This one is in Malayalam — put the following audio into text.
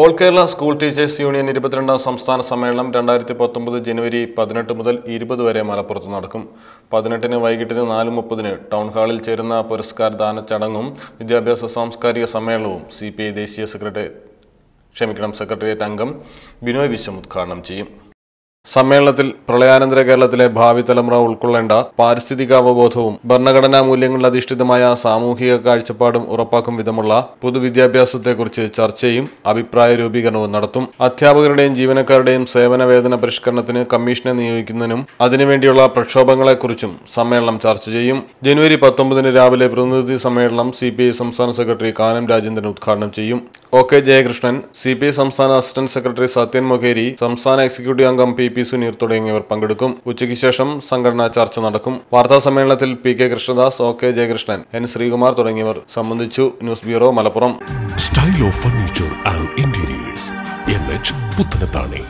all Kerala school teachers union ഇരുപത്തിരണ്ടാം സംസ്ഥാന സമ്മേളനം രണ്ടായിരത്തി പത്തൊമ്പത് ജനുവരി പതിനെട്ട് മുതൽ ഇരുപത് വരെ മലപ്പുറത്ത് നടക്കും പതിനെട്ടിന് വൈകിട്ടിന് നാല് മുപ്പതിന് ടൗൺ ഹാളിൽ ചേരുന്ന പുരസ്കാരദാന ചടങ്ങും വിദ്യാഭ്യാസ സാംസ്കാരിക സമ്മേളനവും സി ദേശീയ സെക്രട്ടറി ക്ഷമിക്കണം സെക്രട്ടേറിയറ്റ് അംഗം ബിനോയ് വിശ്വം ഉദ്ഘാടനം ചെയ്യും സമ്മേളനത്തിൽ പ്രളയാനന്തര കേരളത്തിലെ ഭാവി തലമുറ ഉൾക്കൊള്ളേണ്ട അവബോധവും ഭരണഘടനാ മൂല്യങ്ങളിൽ അധിഷ്ഠിതമായ സാമൂഹിക കാഴ്ചപ്പാടും ഉറപ്പാക്കും വിധമുള്ള പൊതുവിദ്യാഭ്യാസത്തെക്കുറിച്ച് ചർച്ചയും അഭിപ്രായ രൂപീകരണവും നടത്തും അധ്യാപകരുടെയും ജീവനക്കാരുടെയും സേവന വേതന പരിഷ്കരണത്തിന് കമ്മീഷനെ നിയോഗിക്കുന്നതിനും അതിനുവേണ്ടിയുള്ള പ്രക്ഷോഭങ്ങളെക്കുറിച്ചും സമ്മേളനം ചർച്ച ചെയ്യും ജനുവരി പത്തൊമ്പതിന് രാവിലെ പ്രതിനിധി സമ്മേളനം സി സംസ്ഥാന സെക്രട്ടറി കാനം രാജേന്ദ്രൻ ഉദ്ഘാടനം ചെയ്യും ഒ കെ ജയകൃഷ്ണൻ സി സംസ്ഥാന അസിസ്റ്റന്റ് സെക്രട്ടറി സത്യൻ മൊഹേരി സംസ്ഥാന എക്സിക്യൂട്ടീവ് അംഗം പി പി സുനീർ തുടങ്ങിയവർ പങ്കെടുക്കും ഉച്ചയ്ക്ക് ശേഷം സംഘടനാ ചർച്ച നടക്കും വാർത്താ സമ്മേളനത്തിൽ P K Krishnadas O K Jayakrishnan N Sreekumar തുടങ്ങിയവർ സംബന്ധിച്ചു news bureau Malappuram style of furniture and interiors Puthanathani